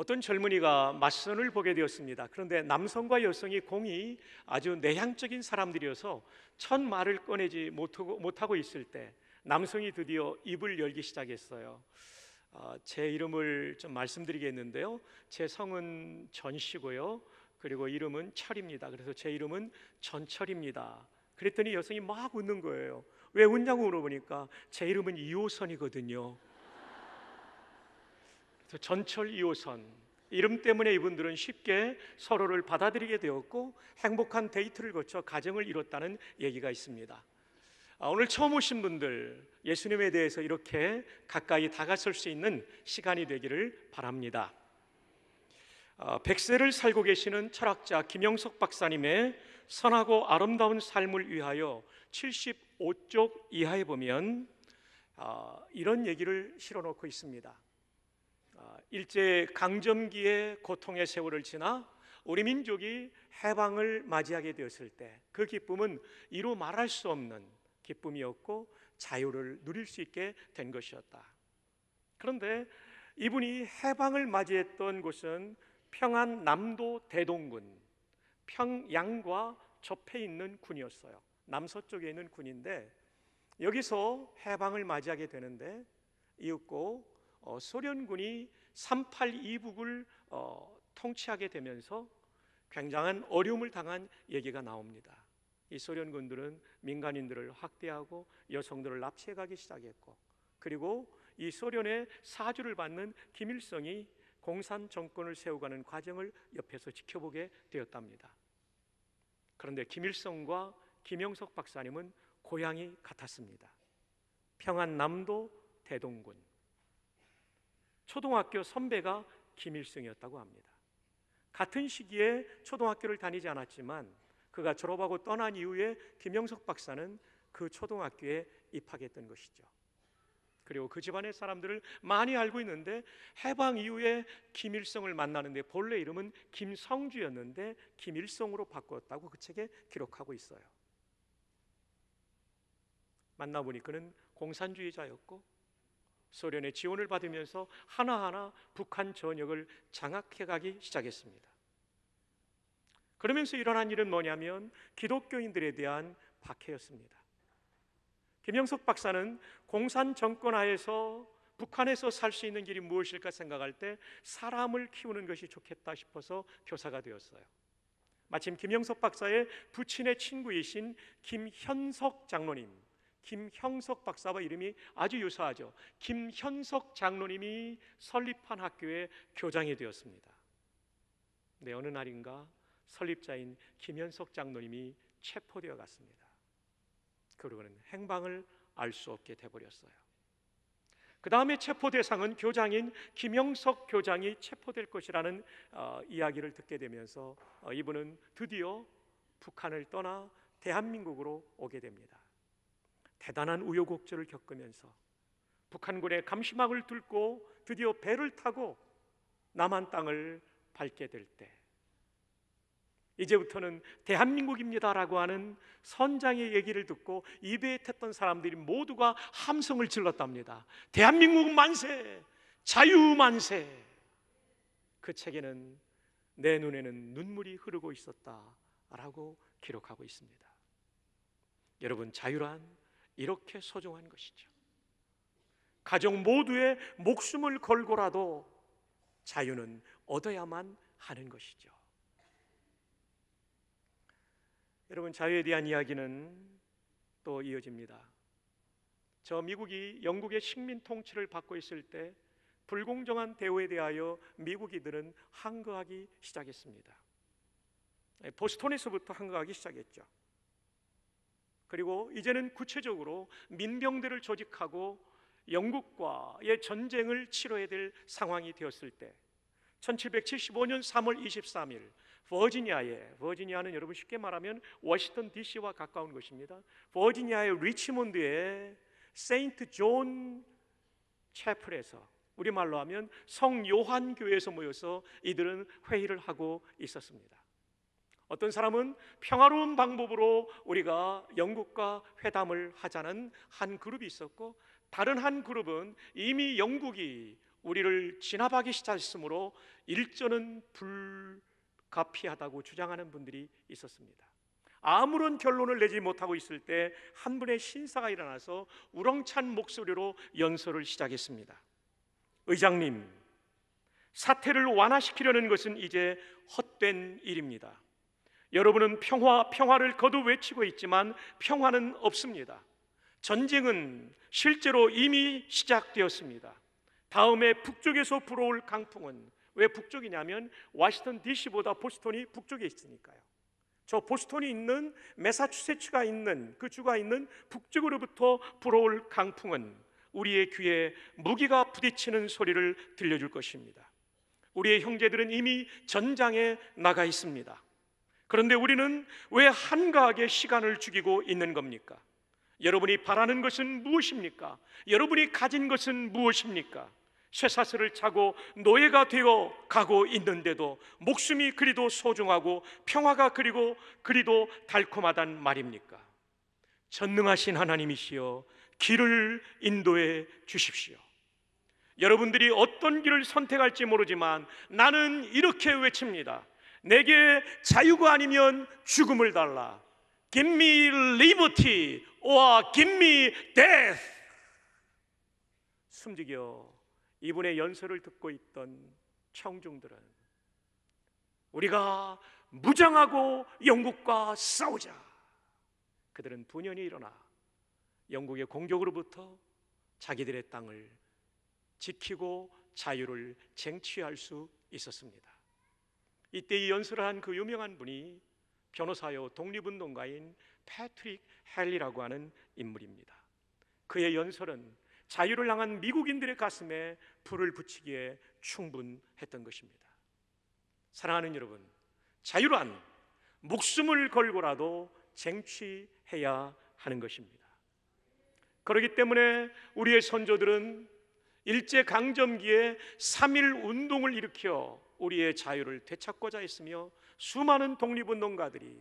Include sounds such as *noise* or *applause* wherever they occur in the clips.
어떤 젊은이가 맞선을 보게 되었습니다. 그런데 남성과 여성이 공이 아주 내향적인 사람들이어서 첫 말을 꺼내지 못하고, 못하고 있을 때 남성이 드디어 입을 열기 시작했어요. 어, 제 이름을 좀 말씀드리겠는데요. 제 성은 전시고요 그리고 이름은 철입니다. 그래서 제 이름은 전철입니다. 그랬더니 여성이 막 웃는 거예요. 왜 웃냐고 물어보니까 제 이름은 이호선이거든요. 그 전철 2호선 이름 때문에 이분들은 쉽게 서로를 받아들이게 되었고 행복한 데이트를 거쳐 가정을 이뤘다는 얘기가 있습니다. 아, 오늘 처음 오신 분들 예수님에 대해서 이렇게 가까이 다가설 수 있는 시간이 되기를 바랍니다. 1세를 아, 살고 계시는 철학자 김영석 박사님의 선하고 아름다운 삶을 위하여 75쪽 이하에 보면 아, 이런 얘기를 실어놓고 있습니다. 일제 강점기의 고통의 세월을 지나 우리 민족이 해방을 맞이하게 되었을 때 그 기쁨은 이루 말할 수 없는 기쁨이었고 자유를 누릴 수 있게 된 것이었다. 그런데 이분이 해방을 맞이했던 곳은 평안 남도 대동군 평양과 접해 있는 군이었어요. 남서쪽에 있는 군인데 여기서 해방을 맞이하게 되는데 이윽고 어, 소련군이 38 2북을 어, 통치하게 되면서 굉장한 어려움을 당한 얘기가 나옵니다. 이 소련군들은 민간인들을 학대하고 여성들을 납치해가기 시작했고 그리고 이 소련의 사주를 받는 김일성이 공산 정권을 세우가는 과정을 옆에서 지켜보게 되었답니다. 그런데 김일성과 김영석 박사님은 고향이 같았습니다. 평안남도 대동군. 초등학교 선배가 김일성이었다고 합니다. 같은 시기에 초등학교를 다니지 않았지만 그가 졸업하고 떠난 이후에 김영석 박사는 그 초등학교에 입학했던 것이죠. 그리고 그 집안의 사람들을 많이 알고 있는데 해방 이후에 김일성을 만나는데 본래 이름은 김성주였는데 김일성으로 바꿨다고 그 책에 기록하고 있어요. 만나보니 그는 공산주의자였고 소련의 지원을 받으면서 하나하나 북한 전역을 장악해 가기 시작했습니다. 그러면서 일어난 일은 뭐냐면 기독교인들에 대한 박해였습니다. 김영석 박사는 공산 정권 하에서 북한에서 살 수 있는 길이 무엇일까 생각할 때 사람을 키우는 것이 좋겠다 싶어서 교사가 되었어요. 마침 김영석 박사의 부친의 친구이신 김현석 장로님 김형석 박사와 이름이 아주 유사하죠. 김현석 장로님이 설립한 학교의 교장이 되었습니다. 네, 어느 날인가 설립자인 김현석 장로님이 체포되어 갔습니다. 그러고는 행방을 알 수 없게 되버렸어요. 그 다음에 체포 대상은 교장인 김영석 교장이 체포될 것이라는 어, 이야기를 듣게 되면서 어, 이분은 드디어 북한을 떠나 대한민국으로 오게 됩니다. 대단한 우여곡절을 겪으면서 북한군의 감시막을 뚫고 드디어 배를 타고 남한 땅을 밟게 될 때 이제부터는 대한민국입니다라고 하는 선장의 얘기를 듣고 입에 탔던 사람들이 모두가 함성을 질렀답니다. 대한민국 만세! 자유 만세! 그 책에는 내 눈에는 눈물이 흐르고 있었다라고 기록하고 있습니다. 여러분 자유란 이렇게 소중한 것이죠. 가정 모두의 목숨을 걸고라도 자유는 얻어야만 하는 것이죠. 여러분 자유에 대한 이야기는 또 이어집니다. 저 미국이 영국의 식민 통치를 받고 있을 때 불공정한 대우에 대하여 미국이들은 항거하기 시작했습니다. 네, 보스톤에서부터 항거하기 시작했죠. 그리고 이제는 구체적으로 민병대를 조직하고 영국과의 전쟁을 치러야 될 상황이 되었을 때 1775년 3월 23일 버지니아에 버지니아는 여러분 쉽게 말하면 워싱턴 DC와 가까운 곳입니다. 버지니아의 리치몬드에 세인트 존 채플에서 우리말로 하면 성 요한 교회에서 모여서 이들은 회의를 하고 있었습니다. 어떤 사람은 평화로운 방법으로 우리가 영국과 회담을 하자는 한 그룹이 있었고 다른 한 그룹은 이미 영국이 우리를 진압하기 시작했으므로 일전은 불가피하다고 주장하는 분들이 있었습니다. 아무런 결론을 내지 못하고 있을 때 한 분의 신사가 일어나서 우렁찬 목소리로 연설을 시작했습니다. 의장님, 사태를 완화시키려는 것은 이제 헛된 일입니다. 여러분은 평화, 평화를 거두 외치고 있지만 평화는 없습니다. 전쟁은 실제로 이미 시작되었습니다. 다음에 북쪽에서 불어올 강풍은 왜 북쪽이냐면 워싱턴 DC보다 보스턴이 북쪽에 있으니까요. 저 보스턴이 있는 메사추세츠가 있는 그 주가 있는 북쪽으로부터 불어올 강풍은 우리의 귀에 무기가 부딪히는 소리를 들려줄 것입니다. 우리의 형제들은 이미 전장에 나가 있습니다. 그런데 우리는 왜 한가하게 시간을 죽이고 있는 겁니까? 여러분이 바라는 것은 무엇입니까? 여러분이 가진 것은 무엇입니까? 쇠사슬을 차고 노예가 되어 가고 있는데도 목숨이 그리도 소중하고 평화가 그리고 그리도 달콤하단 말입니까? 전능하신 하나님이시여 길을 인도해 주십시오. 여러분들이 어떤 길을 선택할지 모르지만 나는 이렇게 외칩니다. 내게 자유가 아니면 죽음을 달라. Give me liberty or give me death. 숨죽여 이분의 연설을 듣고 있던 청중들은 우리가 무장하고 영국과 싸우자. 그들은 분연히 일어나 영국의 공격으로부터 자기들의 땅을 지키고 자유를 쟁취할 수 있었습니다. 이때 이 연설을 한 그 유명한 분이 변호사요 독립운동가인 패트릭 헨리라고 하는 인물입니다. 그의 연설은 자유를 향한 미국인들의 가슴에 불을 붙이기에 충분했던 것입니다. 사랑하는 여러분, 자유란 목숨을 걸고라도 쟁취해야 하는 것입니다. 그러기 때문에 우리의 선조들은 일제 강점기에 3일 운동을 일으켜 우리의 자유를 되찾고자 했으며 수많은 독립운동가들이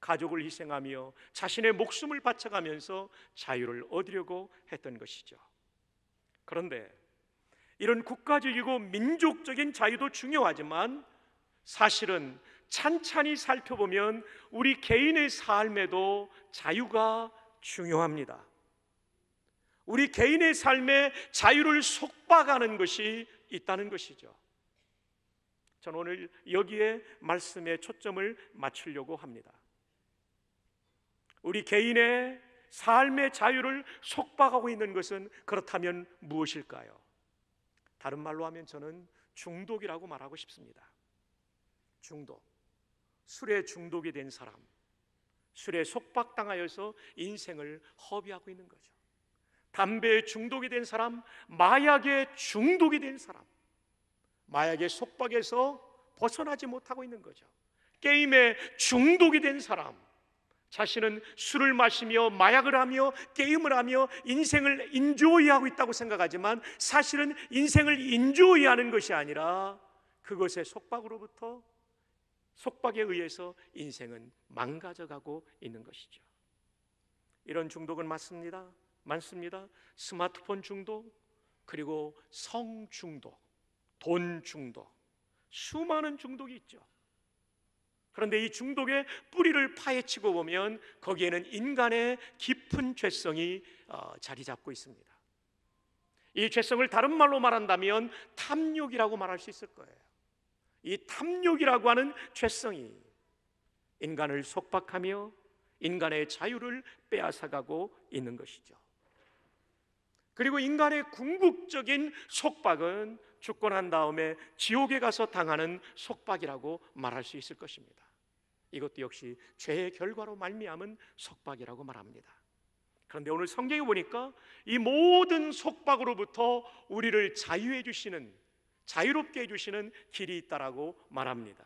가족을 희생하며 자신의 목숨을 바쳐가면서 자유를 얻으려고 했던 것이죠. 그런데 이런 국가적이고 민족적인 자유도 중요하지만 사실은 찬찬히 살펴보면 우리 개인의 삶에도 자유가 중요합니다. 우리 개인의 삶에 자유를 속박하는 것이 있다는 것이죠. 저는 오늘 여기에 말씀의 초점을 맞추려고 합니다. 우리 개인의 삶의 자유를 속박하고 있는 것은 그렇다면 무엇일까요? 다른 말로 하면 저는 중독이라고 말하고 싶습니다. 중독. 술에 중독이 된 사람. 술에 속박당하여서 인생을 허비하고 있는 거죠. 담배에 중독이 된 사람, 마약에 중독이 된 사람. 마약의 속박에서 벗어나지 못하고 있는 거죠. 게임에 중독이 된 사람, 자신은 술을 마시며 마약을 하며 게임을 하며 인생을 인조이하고 있다고 생각하지만 사실은 인생을 인조이하는 것이 아니라 그것의 속박으로부터 속박에 의해서 인생은 망가져가고 있는 것이죠. 이런 중독은 맞습니다. 많습니다. 스마트폰 중독 그리고 성 중독 돈 중독, 수많은 중독이 있죠. 그런데 이 중독의 뿌리를 파헤치고 보면 거기에는 인간의 깊은 죄성이 어, 자리 잡고 있습니다. 이 죄성을 다른 말로 말한다면 탐욕이라고 말할 수 있을 거예요. 이 탐욕이라고 하는 죄성이 인간을 속박하며 인간의 자유를 빼앗아가고 있는 것이죠. 그리고 인간의 궁극적인 속박은 죽고난 다음에 지옥에 가서 당하는 속박이라고 말할 수 있을 것입니다. 이것도 역시 죄의 결과로 말미암은 속박이라고 말합니다. 그런데 오늘 성경에 보니까 이 모든 속박으로부터 우리를 자유해 주시는 자유롭게 해 주시는 길이 있다라고 말합니다.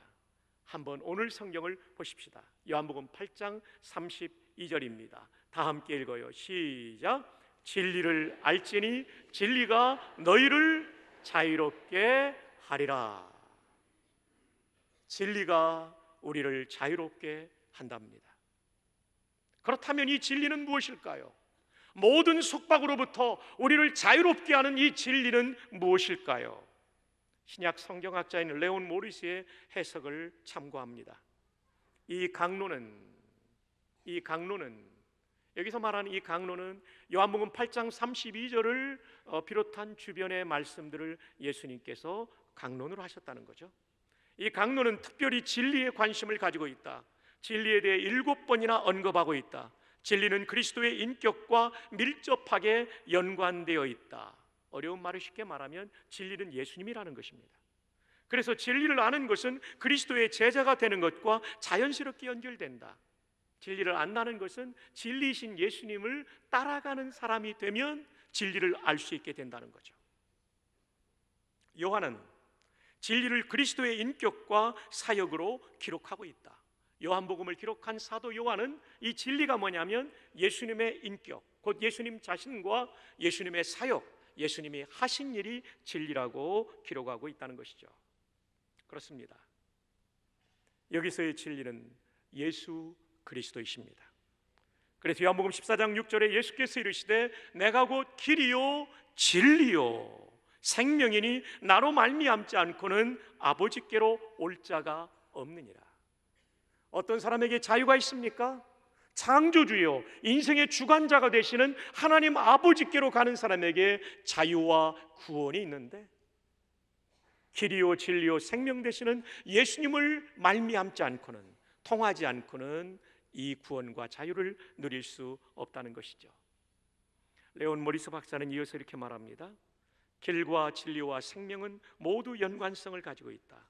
한번 오늘 성경을 보십시다. 요한복음 8장 32절입니다. 다 함께 읽어요. 시작. 진리를 알지니 진리가 너희를 자유롭게 하리라. 진리가 우리를 자유롭게 한답니다. 그렇다면 이 진리는 무엇일까요? 모든 속박으로부터 우리를 자유롭게 하는 이 진리는 무엇일까요? 신약 성경학자인 레온 모리스의 해석을 참고합니다. 이 강론은 이 강론은 여기서 말하는 이 강론은 요한복음 8장 32절을 어, 비롯한 주변의 말씀들을 예수님께서 강론으로 하셨다는 거죠. 이 강론은 특별히 진리에 관심을 가지고 있다. 진리에 대해 일곱 번이나 언급하고 있다. 진리는 그리스도의 인격과 밀접하게 연관되어 있다. 어려운 말을 쉽게 말하면 진리는 예수님이라는 것입니다. 그래서 진리를 아는 것은 그리스도의 제자가 되는 것과 자연스럽게 연결된다. 진리를 안다는 것은 진리신 이 예수님을 따라가는 사람이 되면 진리를 알 수 있게 된다는 거죠. 요한은 진리를 그리스도의 인격과 사역으로 기록하고 있다. 요한복음을 기록한 사도 요한은 이 진리가 뭐냐면 예수님의 인격, 곧 예수님 자신과 예수님의 사역, 예수님이 하신 일이 진리라고 기록하고 있다는 것이죠. 그렇습니다. 여기서의 진리는 예수 그리스도이십니다. 그래서 요한복음 14장 6절에 예수께서 이르시되 내가 곧 길이요 진리요 생명이니 나로 말미암지 않고는 아버지께로 올 자가 없느니라. 어떤 사람에게 자유가 있습니까? 창조주요 인생의 주관자가 되시는 하나님 아버지께로 가는 사람에게 자유와 구원이 있는데 길이요 진리요 생명 되시는 예수님을 말미암지 않고는 통하지 않고는 이 구원과 자유를 누릴 수 없다는 것이죠. 레온 모리스 박사는 이어서 이렇게 말합니다. 길과 진리와 생명은 모두 연관성을 가지고 있다.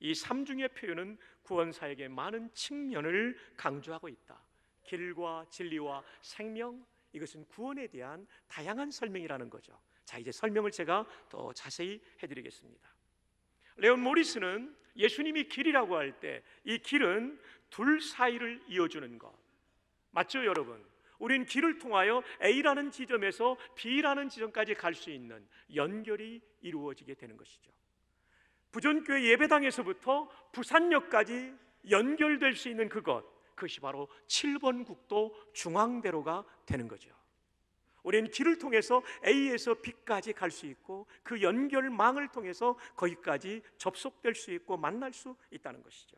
이 삼중의 표현은 구원사에게 많은 측면을 강조하고 있다. 길과 진리와 생명 이것은 구원에 대한 다양한 설명이라는 거죠. 자, 이제 설명을 제가 더 자세히 해 드리겠습니다. 레온 모리스는 예수님이 길이라고 할 때 이 길은 둘 사이를 이어주는 것. 맞죠, 여러분? 우린 길을 통하여 A라는 지점에서 B라는 지점까지 갈 수 있는 연결이 이루어지게 되는 것이죠. 부전교회 예배당에서부터 부산역까지 연결될 수 있는 그것, 그것이 바로 7번 국도 중앙대로가 되는 거죠. 우리는 길을 통해서 A에서 B까지 갈 수 있고 그 연결망을 통해서 거기까지 접속될 수 있고 만날 수 있다는 것이죠.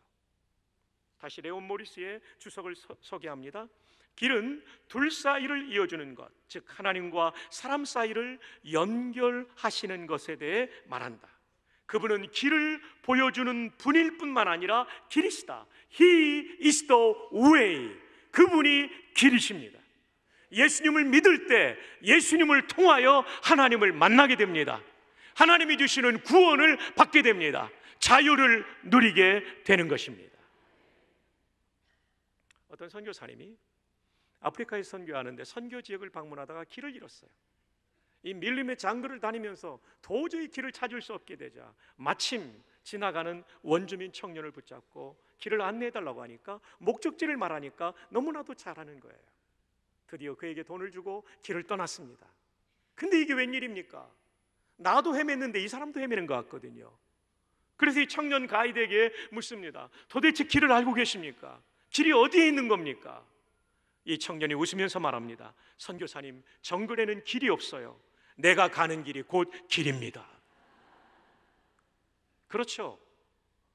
다시 레온 모리스의 주석을 서, 소개합니다. 길은 둘 사이를 이어주는 것, 즉 하나님과 사람 사이를 연결하시는 것에 대해 말한다. 그분은 길을 보여주는 분일 뿐만 아니라 길이시다. He is the way. 그분이 길이십니다. 예수님을 믿을 때 예수님을 통하여 하나님을 만나게 됩니다. 하나님이 주시는 구원을 받게 됩니다. 자유를 누리게 되는 것입니다. 어떤 선교사님이 아프리카에 선교하는데 선교 지역을 방문하다가 길을 잃었어요. 이 밀림의 장거를 다니면서 도저히 길을 찾을 수 없게 되자 마침 지나가는 원주민 청년을 붙잡고 길을 안내해 달라고 하니까 목적지를 말하니까 너무나도 잘하는 거예요. 드디어 그에게 돈을 주고 길을 떠났습니다. 근데 이게 웬일입니까? 나도 헤맸는데 이 사람도 헤매는 것 같거든요. 그래서 이 청년 가이드에게 묻습니다. 도대체 길을 알고 계십니까? 길이 어디에 있는 겁니까? 이 청년이 웃으면서 말합니다. 선교사님, 정글에는 길이 없어요. 내가 가는 길이 곧 길입니다. 그렇죠.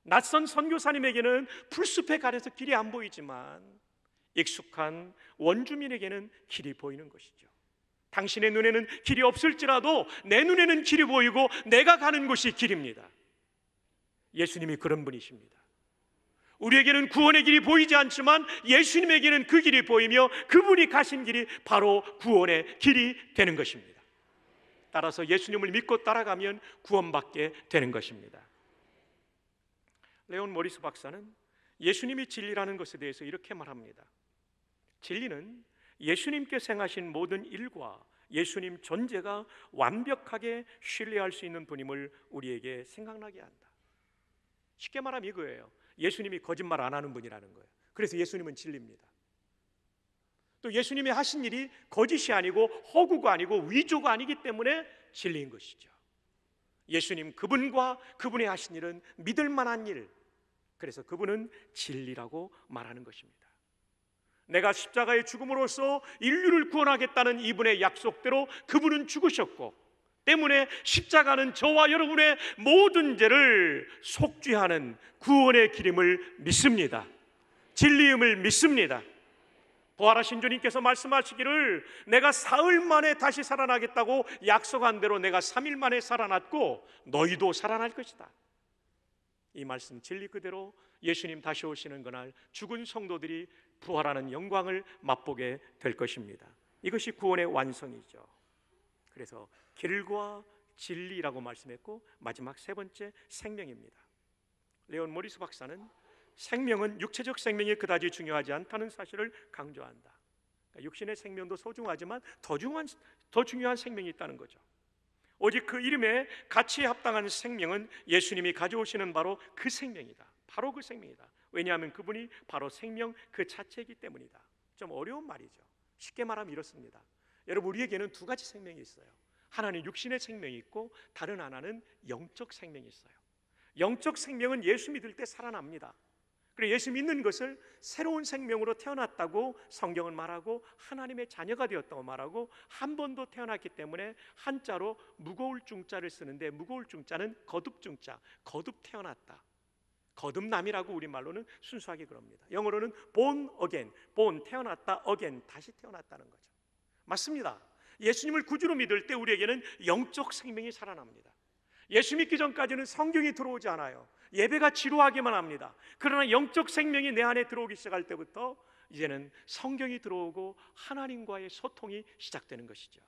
낯선 선교사님에게는 풀숲에 가려서 길이 안 보이지만 익숙한 원주민에게는 길이 보이는 것이죠. 당신의 눈에는 길이 없을지라도 내 눈에는 길이 보이고 내가 가는 곳이 길입니다. 예수님이 그런 분이십니다. 우리에게는 구원의 길이 보이지 않지만 예수님에게는 그 길이 보이며 그분이 가신 길이 바로 구원의 길이 되는 것입니다. 따라서 예수님을 믿고 따라가면 구원받게 되는 것입니다. 레온 모리스 박사는 예수님이 진리라는 것에 대해서 이렇게 말합니다. 진리는 예수님께서 행하신 모든 일과 예수님 존재가 완벽하게 신뢰할 수 있는 분임을 우리에게 생각나게 한다. 쉽게 말하면 이거예요. 예수님이 거짓말 안 하는 분이라는 거예요. 그래서 예수님은 진리입니다. 또 예수님이 하신 일이 거짓이 아니고 허구가 아니고 위조가 아니기 때문에 진리인 것이죠. 예수님 그분과 그분이 하신 일은 믿을 만한 일. 그래서 그분은 진리라고 말하는 것입니다. 내가 십자가의 죽음으로써 인류를 구원하겠다는 이분의 약속대로 그분은 죽으셨고 때문에 십자가는 저와 여러분의 모든 죄를 속죄하는 구원의 기임을 믿습니다. 진리임을 믿습니다. 부활하신 주님께서 말씀하시기를 내가 사흘 만에 다시 살아나겠다고 약속한 대로 내가 3일 만에 살아났고 너희도 살아날 것이다. 이 말씀 진리 그대로 예수님 다시 오시는 그날 죽은 성도들이 부활하는 영광을 맛보게 될 것입니다. 이것이 구원의 완성이죠. 그래서 길과 진리라고 말씀했고 마지막 세 번째 생명입니다. 레온 모리스 박사는 생명은 육체적 생명이 그다지 중요하지 않다는 사실을 강조한다. 그러니까 육신의 생명도 소중하지만 더 중요한 더 중요한 생명이 있다는 거죠. 오직 그 이름에 가치에 합당한 생명은 예수님이 가져오시는 바로 그 생명이다. 바로 그 생명이다. 왜냐하면 그분이 바로 생명 그 자체이기 때문이다. 좀 어려운 말이죠. 쉽게 말하면 이렇습니다. 여러분 우리에게는 두 가지 생명이 있어요. 하나는 육신의 생명이 있고 다른 하나는 영적 생명이 있어요. 영적 생명은 예수 믿을 때 살아납니다. 그리고 예수 믿는 것을 새로운 생명으로 태어났다고 성경은 말하고 하나님의 자녀가 되었다고 말하고 한 번도 태어났기 때문에 한자로 무거울 중자를 쓰는데 무거울 중자는 거듭 중자, 거듭 태어났다. 거듭남이라고 우리말로는 순수하게 그럽니다. 영어로는 born again, born 태어났다, again 다시 태어났다는 거죠. 맞습니다. 예수님을 구주로 믿을 때 우리에게는 영적 생명이 살아납니다. 예수 믿기 전까지는 성경이 들어오지 않아요. 예배가 지루하기만 합니다. 그러나 영적 생명이 내 안에 들어오기 시작할 때부터 이제는 성경이 들어오고 하나님과의 소통이 시작되는 것이죠.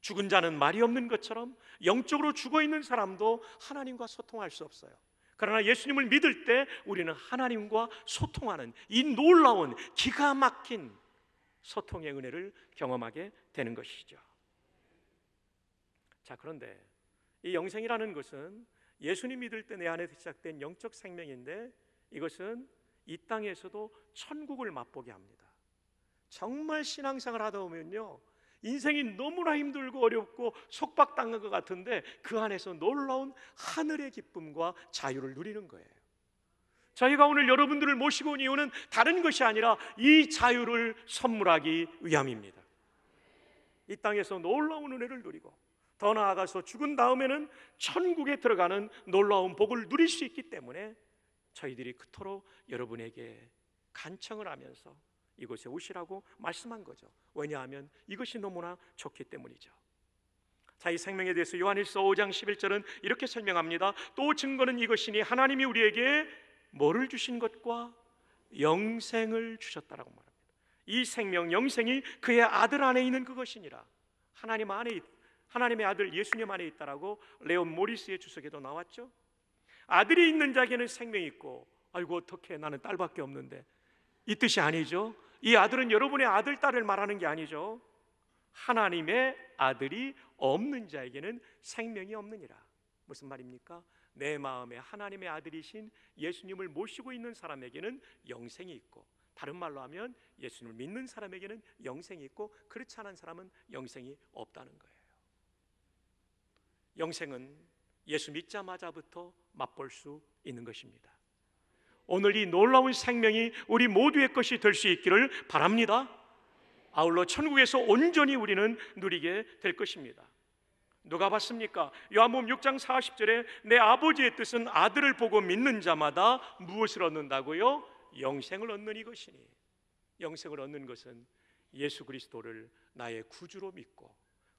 죽은 자는 말이 없는 것처럼 영적으로 죽어 있는 사람도 하나님과 소통할 수 없어요. 그러나 예수님을 믿을 때 우리는 하나님과 소통하는 이 놀라운 기가 막힌 소통의 은혜를 경험하게 되는 것이죠. 자, 그런데 이 영생이라는 것은 예수님 믿을 때 내 안에 시작된 영적 생명인데 이것은 이 땅에서도 천국을 맛보게 합니다. 정말 신앙생활 하다 보면요. 인생이 너무나 힘들고 어렵고 속박당한 것 같은데 그 안에서 놀라운 하늘의 기쁨과 자유를 누리는 거예요. 저희가 오늘 여러분들을 모시고 온 이유는 다른 것이 아니라 이 자유를 선물하기 위함입니다. 이 땅에서 놀라운 은혜를 누리고 더 나아가서 죽은 다음에는 천국에 들어가는 놀라운 복을 누릴 수 있기 때문에 저희들이 그토록 여러분에게 간청을 하면서 이곳에 오시라고 말씀한 거죠. 왜냐하면 이것이 너무나 좋기 때문이죠. 자기 생명에 대해서 요한일서 5장 11절은 이렇게 설명합니다. 또 증거는 이것이니 하나님이 우리에게 뭐를 주신 것과 영생을 주셨다라고 말합니다. 이 생명 영생이 그의 아들 안에 있는 그것이니라. 하나님 안에 하나님의 아들 예수님 안에 있다라고 레온 모리스의 주석에도 나왔죠. 아들이 있는 자에게는 생명이 있고 아이고 어떻게 나는 딸밖에 없는데 이 뜻이 아니죠. 이 아들은 여러분의 아들, 딸을 말하는 게 아니죠. 하나님의 아들이 없는 자에게는 생명이 없느니라. 무슨 말입니까? 내 마음에 하나님의 아들이신 예수님을 모시고 있는 사람에게는 영생이 있고 다른 말로 하면 예수님을 믿는 사람에게는 영생이 있고 그렇지 않은 사람은 영생이 없다는 거예요. 영생은 예수 믿자마자부터 맛볼 수 있는 것입니다. 오늘 이 놀라운 생명이 우리 모두의 것이 될 수 있기를 바랍니다. 아울러 천국에서 온전히 우리는 누리게 될 것입니다. 누가 봤습니까? 요한복음 6장 40절에 내 아버지의 뜻은 아들을 보고 믿는 자마다 무엇을 얻는다고요? 영생을 얻는 이것이니. 영생을 얻는 것은 예수 그리스도를 나의 구주로 믿고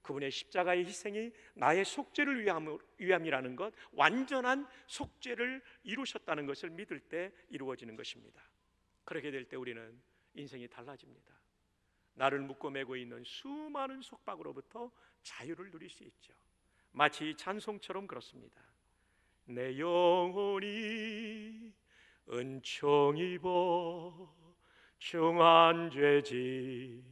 그분의 십자가의 희생이 나의 속죄를 위함, 이라는 것, 완전한 속죄를 이루셨다는 것을 믿을 때 이루어지는 것입니다. 그렇게 될 때 우리는 인생이 달라집니다. 나를 묶고 매고 있는 수많은 속박으로부터 자유를 누릴 수 있죠. 마치 찬송처럼 그렇습니다. 내 영혼이 은총 입어 중한 죄지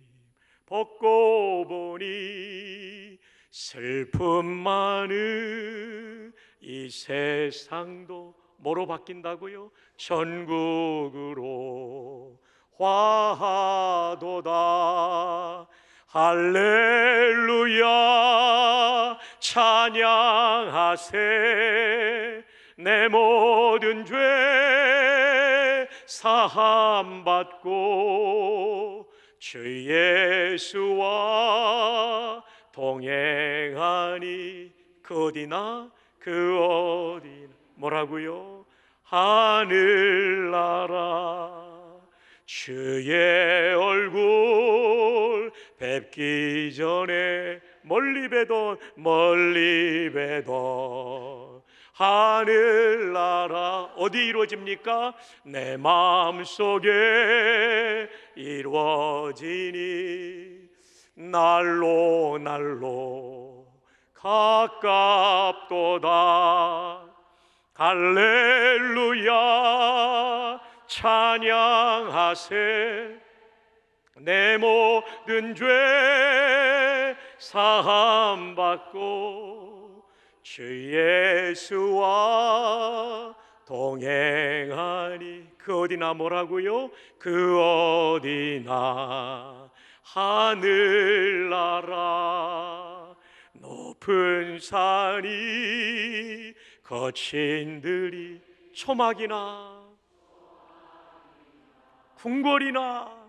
벗고 보니 슬픔만은 이 세상도 뭐로 바뀐다고요? 천국으로 화도다 할렐루야 찬양하세 내 모든 죄 사함 받고 주 예수와 동행하니 그 어디나 그 어디나 뭐라고요? 하늘나라 주의 얼굴 뵙기 전에 멀리 뵈던 멀리 뵈던 하늘나라 어디 이루어집니까? 내 마음속에 이루어지니 날로 날로 가깝도다 할렐루야 찬양하세 내 모든 죄 사함 받고 주 예수와 동행하니 그 어디나 뭐라고요? 그 어디나 하늘나라 높은 산이 거친 들이 초막이나 궁궐이나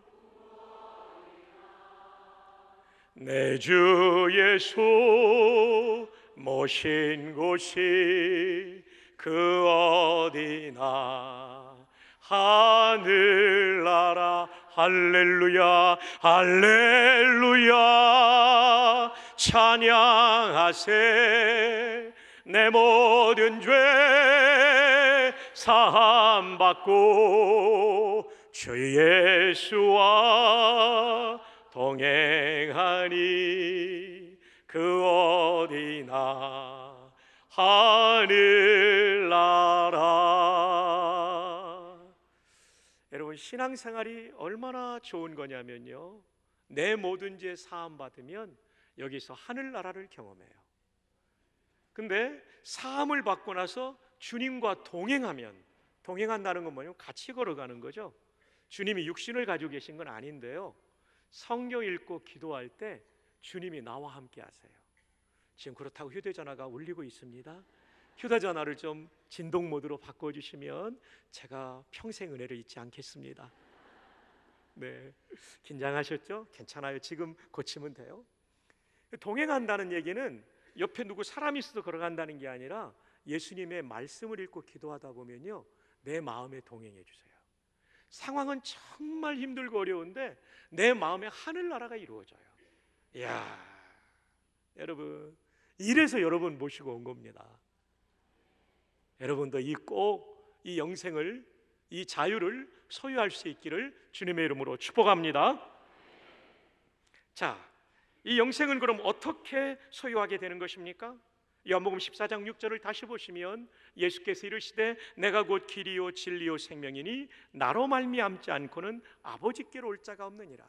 내 주 예수 모신 곳이 그 어디나 하늘나라 할렐루야 할렐루야 찬양하세 내 모든 죄 사함 받고 주 예수와 동행하니 그 어디나 하늘나라 여러분 신앙생활이 얼마나 좋은 거냐면요 내 모든 죄 사함 받으면 여기서 하늘나라를 경험해요 근데 사함을 받고 나서 주님과 동행하면 동행한다는 건 뭐냐면 같이 걸어가는 거죠 주님이 육신을 가지고 계신 건 아닌데요 성경 읽고 기도할 때 주님이 나와 함께 하세요. 지금 그렇다고 휴대전화가 울리고 있습니다. 휴대전화를 좀 진동 모드로 바꿔주시면 제가 평생 은혜를 잊지 않겠습니다. 네, 긴장하셨죠? 괜찮아요. 지금 고치면 돼요. 동행한다는 얘기는 옆에 누구 사람이 있어도 걸어간다는 게 아니라 예수님의 말씀을 읽고 기도하다 보면요, 내 마음에 동행해 주세요. 상황은 정말 힘들고 어려운데 내 마음에 하늘나라가 이루어져요. 야 여러분 이래서 여러분 모시고 온 겁니다. 여러분도 이꼭이 영생을 이 자유를 소유할 수 있기를 주님의 이름으로 축복합니다. 자, 이 영생은 그럼 어떻게 소유하게 되는 것입니까? 요복음 14장 6절을 다시 보시면 예수께서 이르시되 내가 곧 길이요 진리요 생명이니 나로 말미암지 않고는 아버지께로 올 자가 없느니라.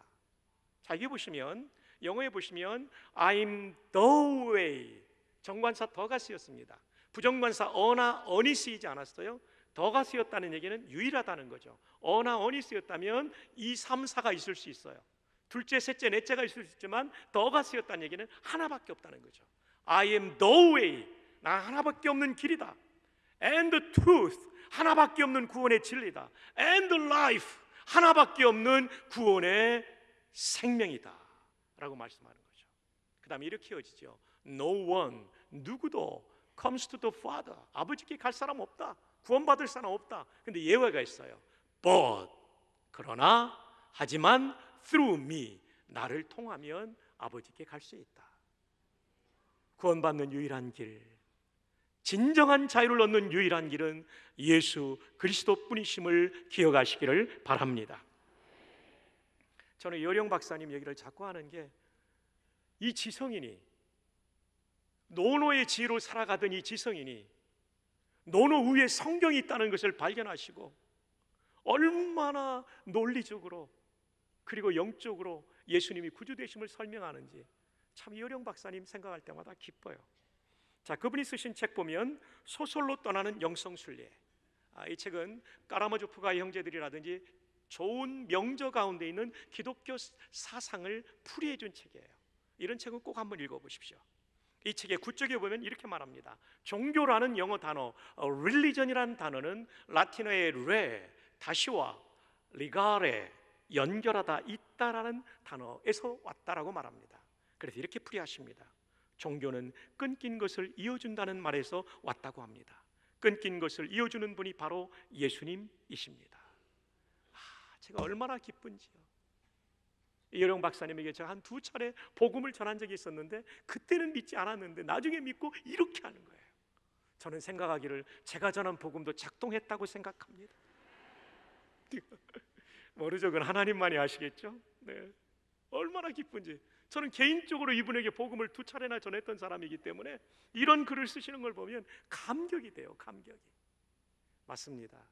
자기 보시면 영어에 보시면 I'm the way 정관사 더가 쓰였습니다. 부정관사 어나 어니 쓰이지 않았어요. 더가 쓰였다는 얘기는 유일하다는 거죠. 어나 어니 쓰였다면 이 3, 4가 있을 수 있어요. 둘째, 셋째, 넷째가 있을 수 있지만 더가 쓰였다는 얘기는 하나밖에 없다는 거죠. I am the way. 나 하나밖에 없는 길이다. And the truth. 하나밖에 없는 구원의 진리다. And the life. 하나밖에 없는 구원의 생명이다. 라고 말씀하는 거죠. 그 다음에 이렇게 이어지죠. No one, 누구도 comes to the Father. 아버지께 갈 사람 없다. 구원받을 사람 없다. 근데 예외가 있어요. But, 그러나, 하지만 through me, 나를 통하면 아버지께 갈 수 있다. 구원받는 유일한 길, 진정한 자유를 얻는 유일한 길은 예수 그리스도뿐이심을 기억하시기를 바랍니다. 저는 여령 박사님 얘기를 자꾸 하는 게 이 지성인이 노노의 지혜로 살아가던 이 지성인이 노노 위에 성경이 있다는 것을 발견하시고 얼마나 논리적으로 그리고 영적으로 예수님이 구주되심을 설명하는지 참 여령 박사님 생각할 때마다 기뻐요. 자, 그분이 쓰신 책 보면 소설로 떠나는 영성순례. 아, 이 책은 까라마조프가 형제들이라든지 좋은 명저 가운데 있는 기독교 사상을 풀이해 준 책이에요. 이런 책은 꼭 한번 읽어 보십시오. 이 책의 구쪽에 보면 이렇게 말합니다. 종교라는 영어 단어, 어, religion이라는 단어는 라틴어의 re, 다시와 ligare, 연결하다, 있다라는 단어에서 왔다라고 말합니다. 그래서 이렇게 풀이하십니다. 종교는 끊긴 것을 이어준다는 말에서 왔다고 합니다. 끊긴 것을 이어주는 분이 바로 예수님이십니다. 제가 얼마나 기쁜지요. 이효령 박사님에게 제가 한 두 차례 복음을 전한 적이 있었는데 그때는 믿지 않았는데 나중에 믿고 이렇게 하는 거예요. 저는 생각하기를 제가 전한 복음도 작동했다고 생각합니다. 모르죠. *laughs* 그건 하나님만이 아시겠죠. 네. 얼마나 기쁜지. 저는 개인적으로 이분에게 복음을 두 차례나 전했던 사람이기 때문에 이런 글을 쓰시는 걸 보면 감격이 돼요. 감격이. 맞습니다.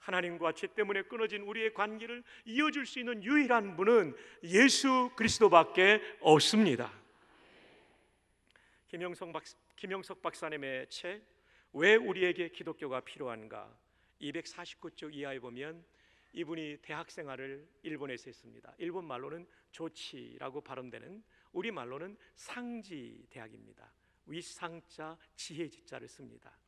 하나님과 죄 때문에 끊어진 우리의 관계를 이어줄 수 있는 유일한 분은 예수 그리스도밖에 없습니다. 김영석, 박, 김영석 박사님의 책 왜 우리에게 기독교가 필요한가 249쪽 이하에 보면 이분이 대학 생활을 일본에서 했습니다. 일본 말로는 조치라고 발음되는 우리 말로는 상지 대학입니다. 위상자 지혜지자를 씁니다.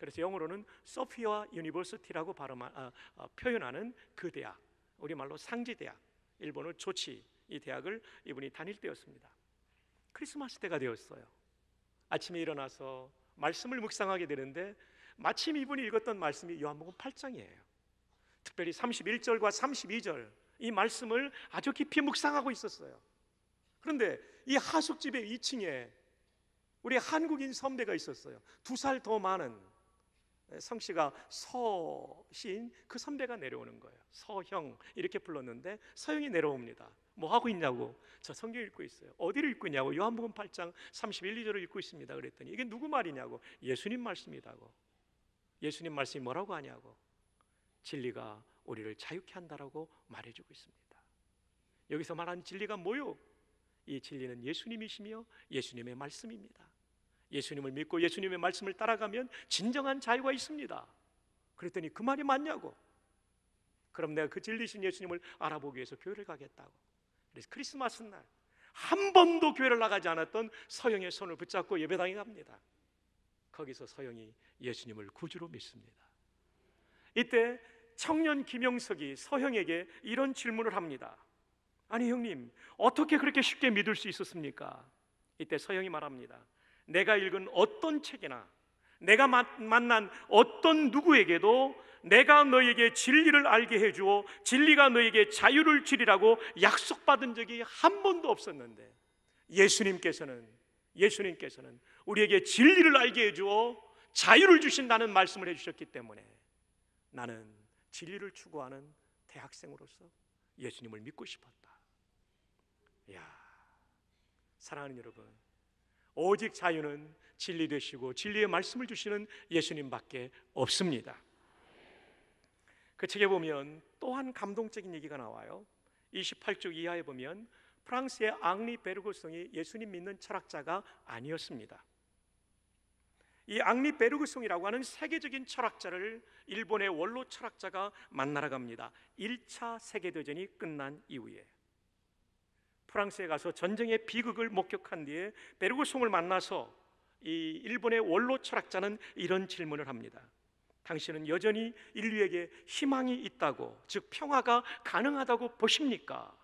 그래서 영어로는 소피아 유니버시티라고 발음 아, 아, 표현하는 그 대학, 우리말로 상지 대학, 일본어 조치 이 대학을 이분이 다닐 때였습니다. 크리스마스 때가 되었어요. 아침에 일어나서 말씀을 묵상하게 되는데 마침 이분이 읽었던 말씀이 요한복음 8장이에요. 특별히 31절과 32절 이 말씀을 아주 깊이 묵상하고 있었어요. 그런데 이 하숙집의 2층에 우리 한국인 선배가 있었어요. 두 살 더 많은 성씨가 서신 그 선배가 내려오는 거예요. 서형 이렇게 불렀는데 서형이 내려옵니다. 뭐 하고 있냐고 저 성경 읽고 있어요. 어디를 읽고 있냐고 요한복음 8장 31, 2절을 읽고 있습니다. 그랬더니 이게 누구 말이냐고 예수님 말씀이다고. 예수님 말씀이 뭐라고 하냐고 진리가 우리를 자유케 한다라고 말해주고 있습니다. 여기서 말한 진리가 뭐요? 이 진리는 예수님이시며 예수님의 말씀입니다. 예수님을 믿고 예수님의 말씀을 따라가면 진정한 자유가 있습니다. 그랬더니 그 말이 맞냐고. 그럼 내가 그 진리신 예수님을 알아보기 위해서 교회를 가겠다고. 그래서 크리스마스 날 한 번도 교회를 나가지 않았던 서영의 손을 붙잡고 예배당에 갑니다. 거기서 서영이 예수님을 구주로 믿습니다. 이때 청년 김영석이 서형에게 이런 질문을 합니다. 아니 형님, 어떻게 그렇게 쉽게 믿을 수 있었습니까? 이때 서형이 말합니다. 내가 읽은 어떤 책이나 내가 만난 어떤 누구에게도 내가 너에게 진리를 알게 해주어 진리가 너에게 자유를 주리라고 약속받은 적이 한 번도 없었는데 예수님께서는 예수님께서는 우리에게 진리를 알게 해주어 자유를 주신다는 말씀을 해주셨기 때문에 나는 진리를 추구하는 대학생으로서 예수님을 믿고 싶었다. 야 사랑하는 여러분, 오직 자유는 진리 되시고 진리의 말씀을 주시는 예수님밖에 없습니다. 그 책에 보면 또 한 감동적인 얘기가 나와요. 28쪽 이하에 보면 프랑스의 앙리 베르고송이 예수님 믿는 철학자가 아니었습니다. 이 앙리 베르그송이라고 하는 세계적인 철학자를 일본의 원로 철학자가 만나러 갑니다. 1차 세계대전이 끝난 이후에. 프랑스에 가서 전쟁의 비극을 목격한 뒤에 베르고송을 만나서 이 일본의 원로 철학자는 이런 질문을 합니다. 당신은 여전히 인류에게 희망이 있다고, 즉 평화가 가능하다고 보십니까?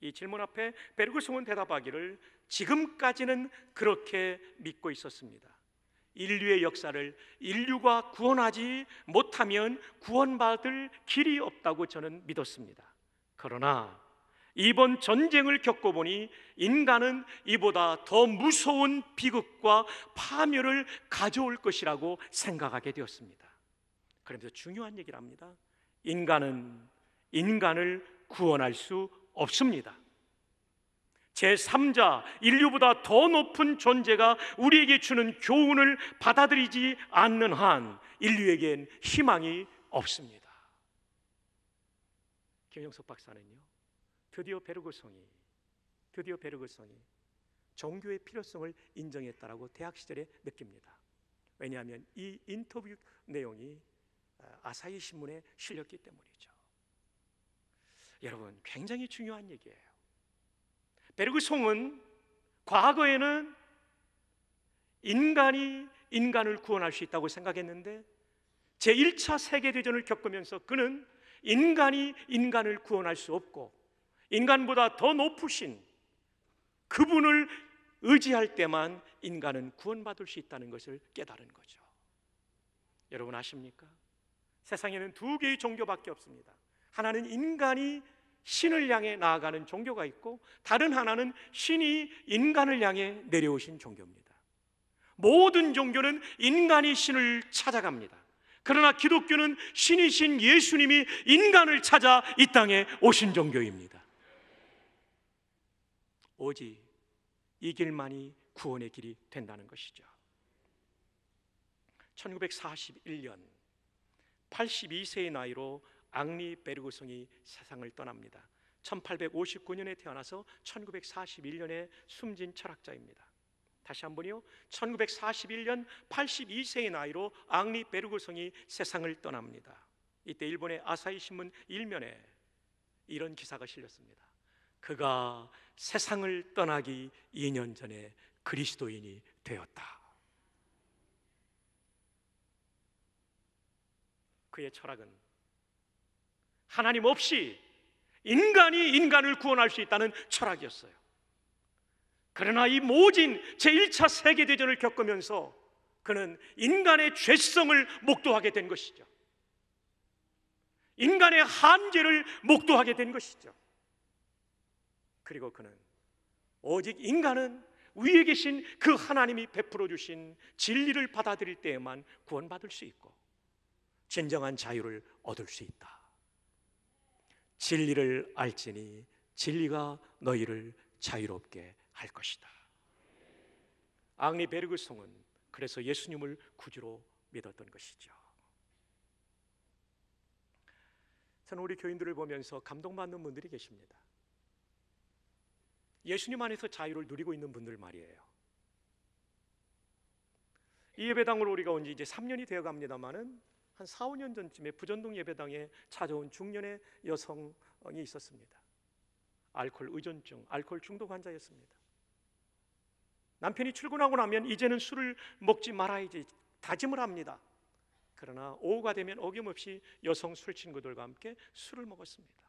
이 질문 앞에 베르고송은 대답하기를 지금까지는 그렇게 믿고 있었습니다. 인류의 역사를 인류가 구원하지 못하면 구원받을 길이 없다고 저는 믿었습니다. 그러나 이번 전쟁을 겪어보니 인간은 이보다 더 무서운 비극과 파멸을 가져올 것이라고 생각하게 되었습니다. 그러면서 중요한 얘기를 합니다. 인간은 인간을 구원할 수 없습니다. 제3자, 인류보다 더 높은 존재가 우리에게 주는 교훈을 받아들이지 않는 한 인류에겐 희망이 없습니다. 김영석 박사는요. 드디어 베르그송이 드디어 베르그송이 종교의 필요성을 인정했다라고 대학 시절에 느낍니다. 왜냐하면 이 인터뷰 내용이 아, 아사히 신문에 실렸기 때문이죠. 여러분, 굉장히 중요한 얘기예요. 베르그송은 과거에는 인간이 인간을 구원할 수 있다고 생각했는데 제1차 세계대전을 겪으면서 그는 인간이 인간을 구원할 수 없고 인간보다 더 높으신 그분을 의지할 때만 인간은 구원받을 수 있다는 것을 깨달은 거죠. 여러분 아십니까? 세상에는 두 개의 종교밖에 없습니다. 하나는 인간이 신을 향해 나아가는 종교가 있고 다른 하나는 신이 인간을 향해 내려오신 종교입니다. 모든 종교는 인간이 신을 찾아갑니다. 그러나 기독교는 신이신 예수님이 인간을 찾아 이 땅에 오신 종교입니다. 오직 이 길만이 구원의 길이 된다는 것이죠. 1941년 82세의 나이로 앙리 베르그송이 세상을 떠납니다. 1859년에 태어나서 1941년에 숨진 철학자입니다. 다시 한번요. 1941년 82세의 나이로 앙리 베르그송이 세상을 떠납니다. 이때 일본의 아사히 신문 일면에 이런 기사가 실렸습니다. 그가 세상을 떠나기 2년 전에 그리스도인이 되었다. 그의 철학은 하나님 없이 인간이 인간을 구원할 수 있다는 철학이었어요. 그러나 이 모진 제1차 세계대전을 겪으면서 그는 인간의 죄성을 목도하게 된 것이죠. 인간의 한계를 목도하게 된 것이죠. 그리고 그는 오직 인간은 위에 계신 그 하나님이 베풀어 주신 진리를 받아들일 때에만 구원받을 수 있고 진정한 자유를 얻을 수 있다. 진리를 알지니 진리가 너희를 자유롭게 할 것이다. 앙리 베르그송은 그래서 예수님을 구주로 믿었던 것이죠. 저는 우리 교인들을 보면서 감동받는 분들이 계십니다. 예수님 안에서 자유를 누리고 있는 분들 말이에요. 이 예배당으로 우리가 온 지 이제 3년이 되어 갑니다만은 한 4, 5년 전쯤에 부전동 예배당에 찾아온 중년의 여성이 있었습니다. 알코올 의존증, 알코올 중독 환자였습니다. 남편이 출근하고 나면 이제는 술을 먹지 말아야지 다짐을 합니다. 그러나 오후가 되면 어김없이 여성 술 친구들과 함께 술을 먹었습니다.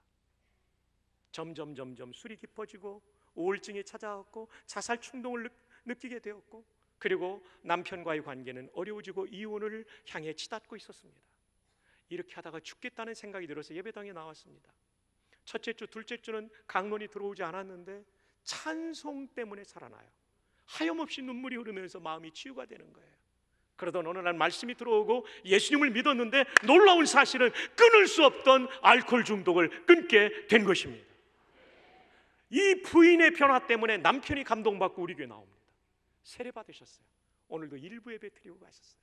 점점 점점 술이 깊어지고 우울증이 찾아왔고 자살 충동을 느끼게 되었고 그리고 남편과의 관계는 어려워지고 이혼을 향해 치닫고 있었습니다. 이렇게 하다가 죽겠다는 생각이 들어서 예배당에 나왔습니다. 첫째 주, 둘째 주는 강론이 들어오지 않았는데 찬송 때문에 살아나요. 하염없이 눈물이 흐르면서 마음이 치유가 되는 거예요. 그러던 어느 날 말씀이 들어오고 예수님을 믿었는데 놀라운 사실은 끊을 수 없던 알코올 중독을 끊게 된 것입니다. 이 부인의 변화 때문에 남편이 감동받고 우리 교회 나옵니다. 세례 받으셨어요. 오늘도 일부 예배 드리고 가셨어요.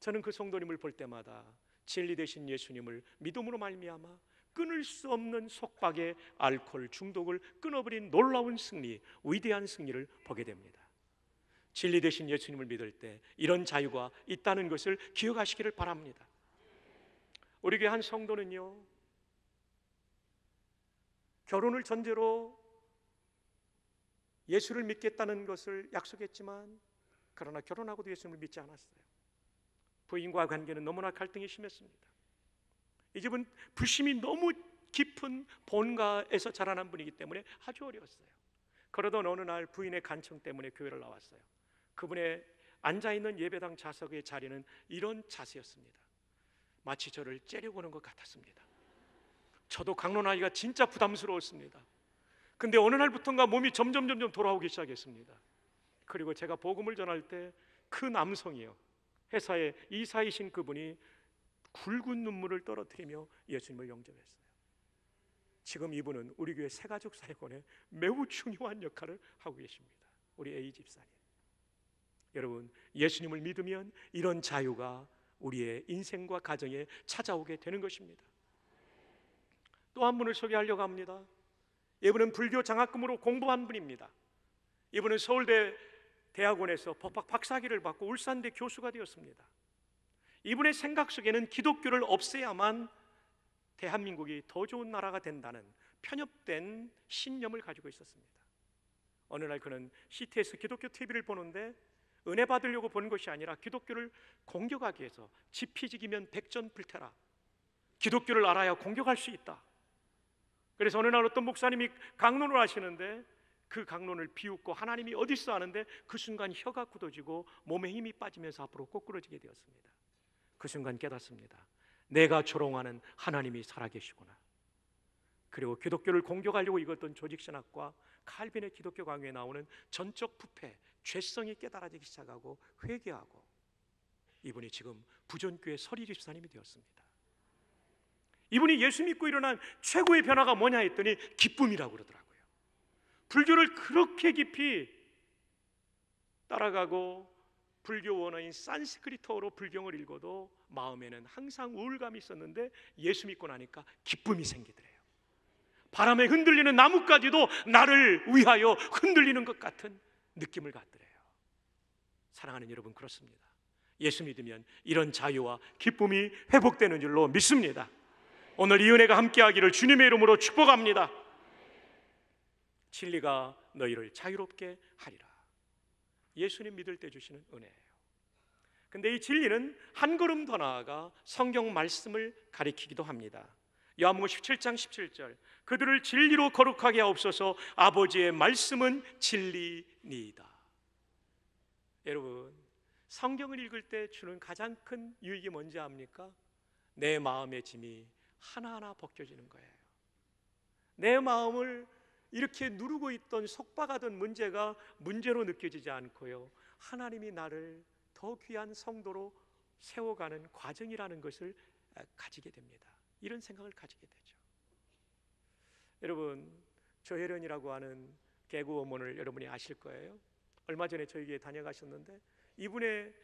저는 그 성도님을 볼 때마다 진리 되신 예수님을 믿음으로 말미암아 끊을 수 없는 속박의 알코올 중독을 끊어버린 놀라운 승리, 위대한 승리를 보게 됩니다. 진리 되신 예수님을 믿을 때 이런 자유가 있다는 것을 기억하시기를 바랍니다. 우리 교회 한 성도는요. 결혼을 전제로 예수를 믿겠다는 것을 약속했지만 그러나 결혼하고도 예수님을 믿지 않았어요. 부인과 관계는 너무나 갈등이 심했습니다. 이 집은 불심이 너무 깊은 본가에서 자라난 분이기 때문에 아주 어려웠어요. 그러던 어느 날 부인의 간청 때문에 교회를 나왔어요. 그분의 앉아 있는 예배당 좌석의 자리는 이런 자세였습니다. 마치 저를 째려보는 것 같았습니다. 저도 강론하기가 진짜 부담스러웠습니다. 근데 어느 날부터인가 몸이 점점 점점 돌아오기 시작했습니다. 그리고 제가 복음을 전할 때 그 남성이요. 회사의 이사이신 그분이 굵은 눈물을 떨어뜨리며 예수님을 영접했어요. 지금 이분은 우리 교회 새가족 사역원에 매우 중요한 역할을 하고 계십니다. 우리 A 집사님. 여러분, 예수님을 믿으면 이런 자유가 우리의 인생과 가정에 찾아오게 되는 것입니다. 또한 분을 소개하려고 합니다. 이분은 불교 장학금으로 공부한 분입니다. 이분은 서울대 대학원에서 법학 박사학위를 받고 울산대 교수가 되었습니다. 이분의 생각 속에는 기독교를 없애야만 대한민국이 더 좋은 나라가 된다는 편협된 신념을 가지고 있었습니다. 어느 날 그는 CTS 기독교 TV를 보는데 은혜 받으려고 보는 것이 아니라 기독교를 공격하기 위해서 지피지기면 백전불태라 기독교를 알아야 공격할 수 있다 그래서 어느 날 어떤 목사님이 강론을 하시는데 그 강론을 비웃고 하나님이 어디 서 하는데 그 순간 혀가 굳어지고 몸에 힘이 빠지면서 앞으로 꼬꾸러지게 되었습니다. 그 순간 깨닫습니다. 내가 조롱하는 하나님이 살아계시구나. 그리고 기독교를 공격하려고 읽었던 조직신학과 칼빈의 기독교 강의에 나오는 전적 부패, 죄성이 깨달아지기 시작하고 회개하고 이분이 지금 부전교회 서리 집사님이 되었습니다. 이분이 예수 믿고 일어난 최고의 변화가 뭐냐 했더니 기쁨이라고 그러더라고요. 불교를 그렇게 깊이 따라가고 불교 원어인 산스크리트어로 불경을 읽어도 마음에는 항상 우울감이 있었는데 예수 믿고 나니까 기쁨이 생기더래요. 바람에 흔들리는 나뭇가지도 나를 위하여 흔들리는 것 같은 느낌을 갖더래요. 사랑하는 여러분 그렇습니다. 예수 믿으면 이런 자유와 기쁨이 회복되는 줄로 믿습니다. 오늘 이 은혜가 함께하기를 주님의 이름으로 축복합니다. 진리가 너희를 자유롭게 하리라. 예수님 믿을 때 주시는 은혜예요. 근데 이 진리는 한 걸음 더 나아가 성경 말씀을 가리키기도 합니다. 요한복음 17장 17절. 그들을 진리로 거룩하게 하옵소서. 아버지의 말씀은 진리니이다. 여러분, 성경을 읽을 때 주는 가장 큰 유익이 뭔지 압니까? 내 마음의 짐이 하나하나 벗겨지는 거예요. 내 마음을 이렇게 누르고 있던 속박하던 문제가 문제로 느껴지지 않고요. 하나님이 나를 더 귀한 성도로 세워가는 과정이라는 것을 가지게 됩니다. 이런 생각을 가지게 되죠. 여러분, 조혜련이라고 하는 개구 어머니 여러분이 아실 거예요. 얼마 전에 저에게 다녀가셨는데 이분의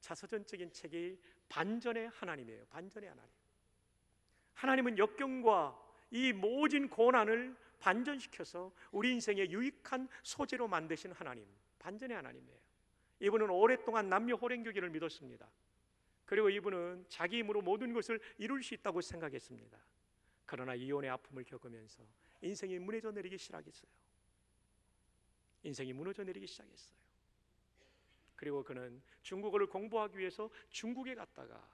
자서전적인 책이 반전의 하나님이에요. 반전의 하나님. 하나님은 역경과 이 모진 고난을 반전시켜서 우리 인생의 유익한 소재로 만드신 하나님, 반전의 하나님이에요. 이분은 오랫동안 남녀 호랭교기를 믿었습니다. 그리고 이분은 자기 힘으로 모든 것을 이룰 수 있다고 생각했습니다. 그러나 이혼의 아픔을 겪으면서 인생이 무너져 내리기 시작했어요. 인생이 무너져 내리기 시작했어요. 그리고 그는 중국어를 공부하기 위해서 중국에 갔다가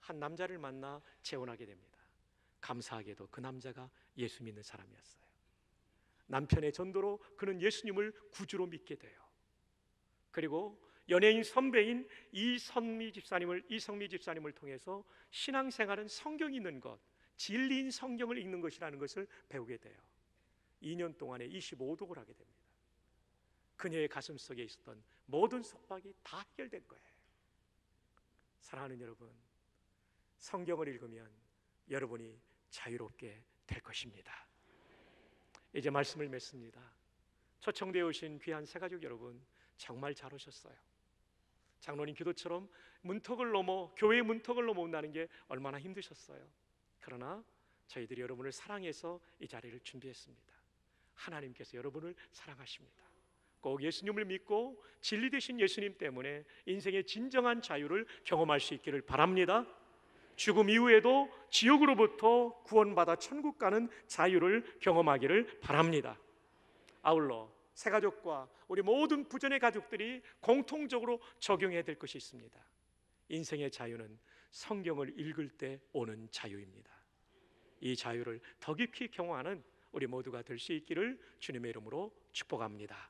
한 남자를 만나 재혼하게 됩니다. 감사하게도 그 남자가 예수 믿는 사람이었어요. 남편의 전도로 그는 예수님을 구주로 믿게 돼요. 그리고 연예인 선배인 이선미 집사님을 이성미 집사님을 통해서 신앙생활은 성경 읽는 것, 진리인 성경을 읽는 것이라는 것을 배우게 돼요. 2년 동안에 25독을 하게 됩니다. 그녀의 가슴 속에 있었던 모든 속박이 다 해결된 거예요. 사랑하는 여러분, 성경을 읽으면 여러분이 자유롭게 될 것입니다. 이제 말씀을 맺습니다. 초청되어 오신 귀한 새가족 여러분 정말 잘 오셨어요. 장로님 기도처럼 문턱을 넘어 교회의 문턱을 넘어온다는 게 얼마나 힘드셨어요. 그러나 저희들이 여러분을 사랑해서 이 자리를 준비했습니다. 하나님께서 여러분을 사랑하십니다. 꼭 예수님을 믿고 진리 되신 예수님 때문에 인생의 진정한 자유를 경험할 수 있기를 바랍니다. 죽음 이후에도 지옥으로부터 구원받아 천국 가는 자유를 경험하기를 바랍니다. 아울러 새 가족과 우리 모든 부전의 가족들이 공통적으로 적용해야 될 것이 있습니다. 인생의 자유는 성경을 읽을 때 오는 자유입니다. 이 자유를 더 깊이 경험하는 우리 모두가 될 수 있기를 주님의 이름으로 축복합니다.